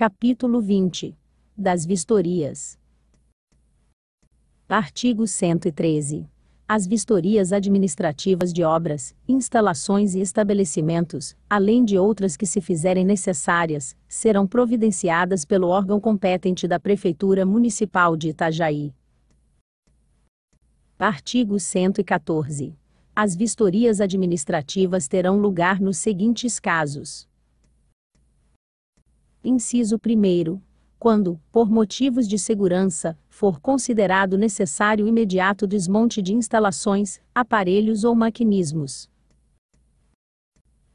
Capítulo 20. Das vistorias. Artigo 113. As vistorias administrativas de obras, instalações e estabelecimentos, além de outras que se fizerem necessárias, serão providenciadas pelo órgão competente da Prefeitura Municipal de Itajaí. Artigo 114. As vistorias administrativas terão lugar nos seguintes casos: inciso 1 quando, por motivos de segurança, for considerado necessário imediato desmonte de instalações, aparelhos ou maquinismos.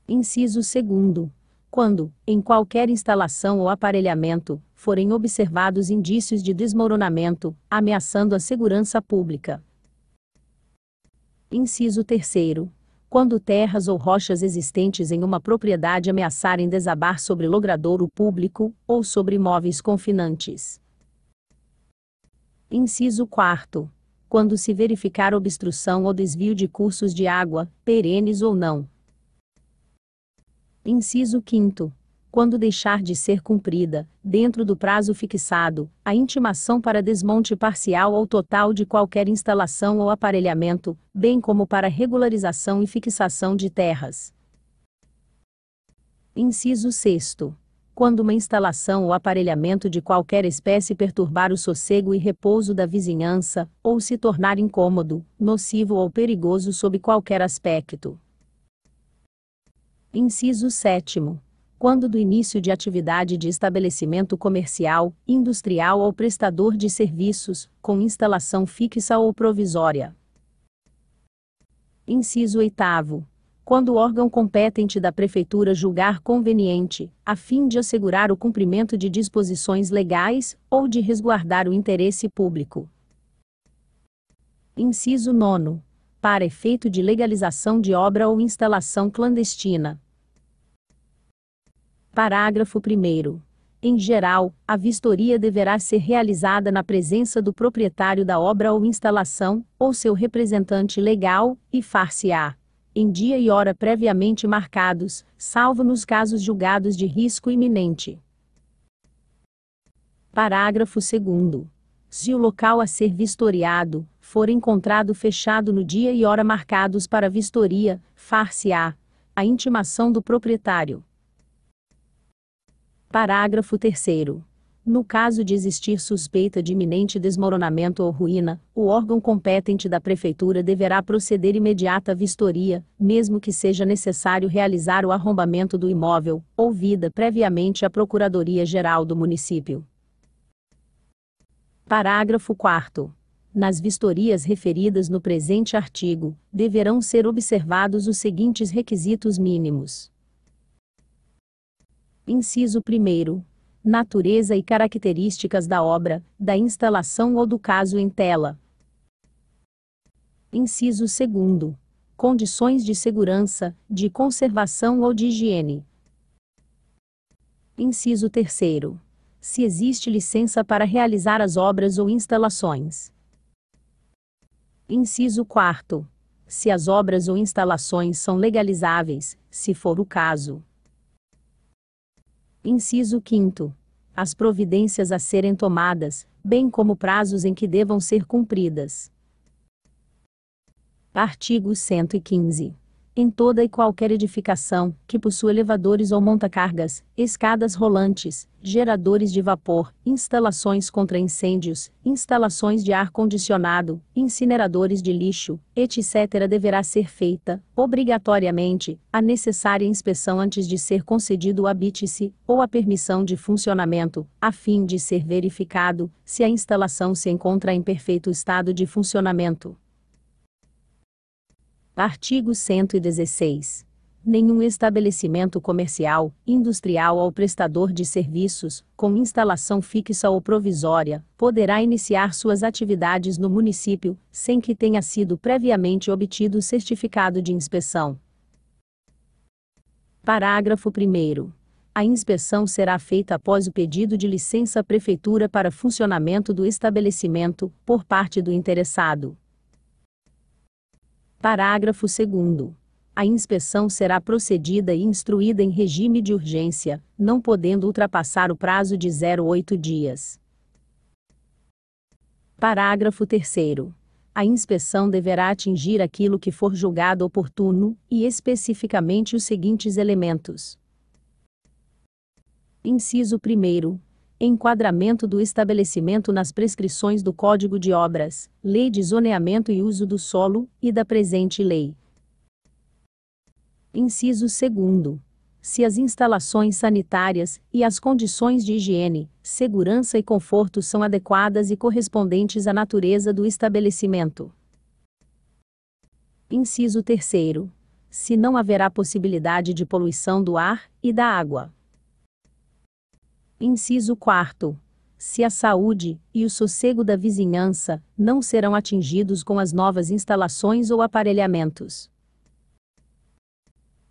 Inciso 2. Quando, em qualquer instalação ou aparelhamento, forem observados indícios de desmoronamento, ameaçando a segurança pública. Inciso 3 quando terras ou rochas existentes em uma propriedade ameaçarem desabar sobre logradouro público ou sobre imóveis confinantes. Inciso 4. Quando se verificar obstrução ou desvio de cursos de água, perenes ou não. Inciso 5 quando deixar de ser cumprida, dentro do prazo fixado, a intimação para desmonte parcial ou total de qualquer instalação ou aparelhamento, bem como para regularização e fixação de terras. Inciso 6. Quando uma instalação ou aparelhamento de qualquer espécie perturbar o sossego e repouso da vizinhança, ou se tornar incômodo, nocivo ou perigoso sob qualquer aspecto. Inciso 7 quando do início de atividade de estabelecimento comercial, industrial ou prestador de serviços, com instalação fixa ou provisória. Inciso 8 quando o órgão competente da Prefeitura julgar conveniente, a fim de assegurar o cumprimento de disposições legais ou de resguardar o interesse público. Inciso 9. Para efeito de legalização de obra ou instalação clandestina. Parágrafo 1. Em geral, a vistoria deverá ser realizada na presença do proprietário da obra ou instalação, ou seu representante legal, e far-se-á em dia e hora previamente marcados, salvo nos casos julgados de risco iminente. Parágrafo 2. Se o local a ser vistoriado for encontrado fechado no dia e hora marcados para vistoria, far-se-á a intimação do proprietário. Parágrafo 3 no caso de existir suspeita de iminente desmoronamento ou ruína, o órgão competente da prefeitura deverá proceder imediata à vistoria, mesmo que seja necessário realizar o arrombamento do imóvel, ouvida previamente a Procuradoria-Geral do município. Parágrafo 4 nas vistorias referidas no presente artigo, deverão ser observados os seguintes requisitos mínimos. Inciso 1. Natureza e características da obra, da instalação ou do caso em tela. Inciso 2. Condições de segurança, de conservação ou de higiene. Inciso 3. Se existe licença para realizar as obras ou instalações. Inciso 4. Se as obras ou instalações são legalizáveis, se for o caso. Inciso 5. As providências a serem tomadas, bem como prazos em que devam ser cumpridas. Artigo 115 em toda e qualquer edificação que possua elevadores ou montacargas, escadas rolantes, geradores de vapor, instalações contra incêndios, instalações de ar condicionado, incineradores de lixo, etc., deverá ser feita, obrigatoriamente, a necessária inspeção antes de ser concedido o habite-se ou a permissão de funcionamento, a fim de ser verificado se a instalação se encontra em perfeito estado de funcionamento. Artigo 116. Nenhum estabelecimento comercial, industrial ou prestador de serviços, com instalação fixa ou provisória, poderá iniciar suas atividades no município, sem que tenha sido previamente obtido certificado de inspeção. Parágrafo 1. A inspeção será feita após o pedido de licença à Prefeitura para funcionamento do estabelecimento, por parte do interessado. Parágrafo 2. A inspeção será procedida e instruída em regime de urgência, não podendo ultrapassar o prazo de 08 dias. Parágrafo 3. A inspeção deverá atingir aquilo que for julgado oportuno, e especificamente os seguintes elementos: Inciso 1 enquadramento do estabelecimento nas prescrições do Código de Obras, Lei de Zoneamento e Uso do Solo, e da presente lei. Inciso 2. Se as instalações sanitárias e as condições de higiene, segurança e conforto são adequadas e correspondentes à natureza do estabelecimento. Inciso 3. Se não haverá possibilidade de poluição do ar e da água. Inciso 4. Se a saúde e o sossego da vizinhança não serão atingidos com as novas instalações ou aparelhamentos.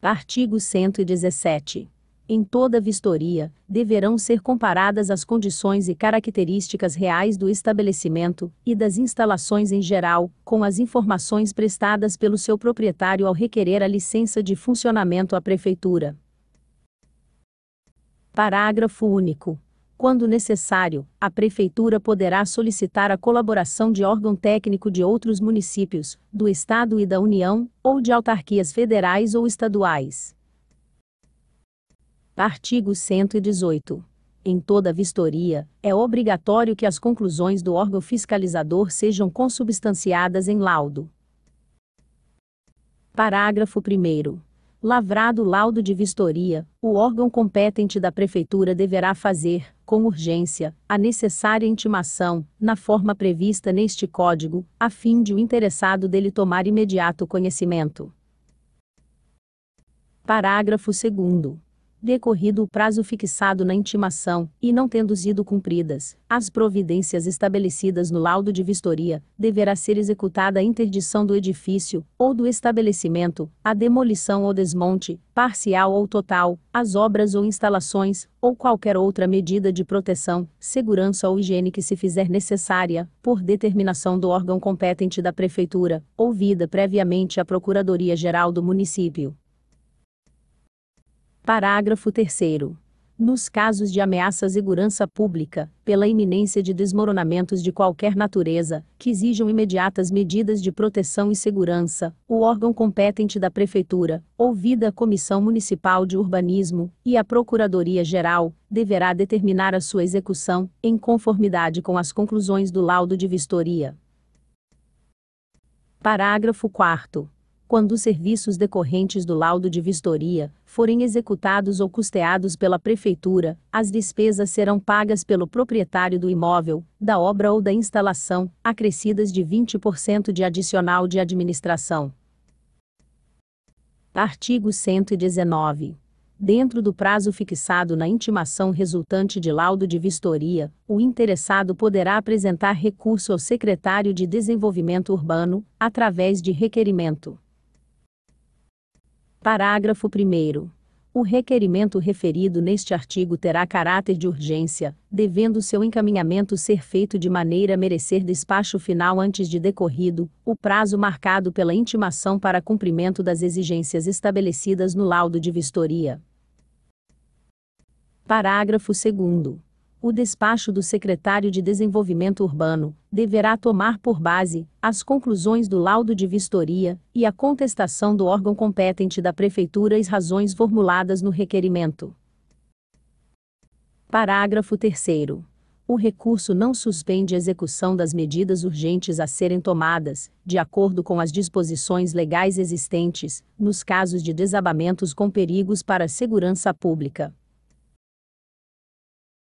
Artigo 117. Em toda vistoria, deverão ser comparadas as condições e características reais do estabelecimento e das instalações em geral, com as informações prestadas pelo seu proprietário ao requerer a licença de funcionamento à Prefeitura. Parágrafo único. Quando necessário, a Prefeitura poderá solicitar a colaboração de órgão técnico de outros municípios, do Estado e da União, ou de autarquias federais ou estaduais. Artigo 118. Em toda vistoria, é obrigatório que as conclusões do órgão fiscalizador sejam consubstanciadas em laudo. Parágrafo 1. Lavrado laudo de vistoria, o órgão competente da Prefeitura deverá fazer, com urgência, a necessária intimação, na forma prevista neste Código, a fim de o interessado dele tomar imediato conhecimento. Parágrafo 2 decorrido o prazo fixado na intimação, e não tendo sido cumpridas, as providências estabelecidas no laudo de vistoria, deverá ser executada a interdição do edifício ou do estabelecimento, a demolição ou desmonte, parcial ou total, as obras ou instalações, ou qualquer outra medida de proteção, segurança ou higiene que se fizer necessária, por determinação do órgão competente da Prefeitura, ouvida previamente a Procuradoria-Geral do Município. Parágrafo 3 nos casos de ameaça à segurança pública, pela iminência de desmoronamentos de qualquer natureza, que exijam imediatas medidas de proteção e segurança, o órgão competente da Prefeitura, ouvida a Comissão Municipal de Urbanismo e a Procuradoria-Geral, deverá determinar a sua execução, em conformidade com as conclusões do laudo de vistoria. Parágrafo 4 quando os serviços decorrentes do laudo de vistoria forem executados ou custeados pela prefeitura, as despesas serão pagas pelo proprietário do imóvel, da obra ou da instalação, acrescidas de 20% de adicional de administração. Artigo 119. Dentro do prazo fixado na intimação resultante de laudo de vistoria, o interessado poderá apresentar recurso ao secretário de Desenvolvimento Urbano, através de requerimento. Parágrafo 1. O requerimento referido neste artigo terá caráter de urgência, devendo seu encaminhamento ser feito de maneira a merecer despacho final antes de decorrido o prazo marcado pela intimação para cumprimento das exigências estabelecidas no laudo de vistoria. Parágrafo 2 o despacho do secretário de Desenvolvimento Urbano deverá tomar por base as conclusões do laudo de vistoria e a contestação do órgão competente da Prefeitura e as razões formuladas no requerimento. Parágrafo 3. O recurso não suspende a execução das medidas urgentes a serem tomadas, de acordo com as disposições legais existentes, nos casos de desabamentos com perigos para a segurança pública.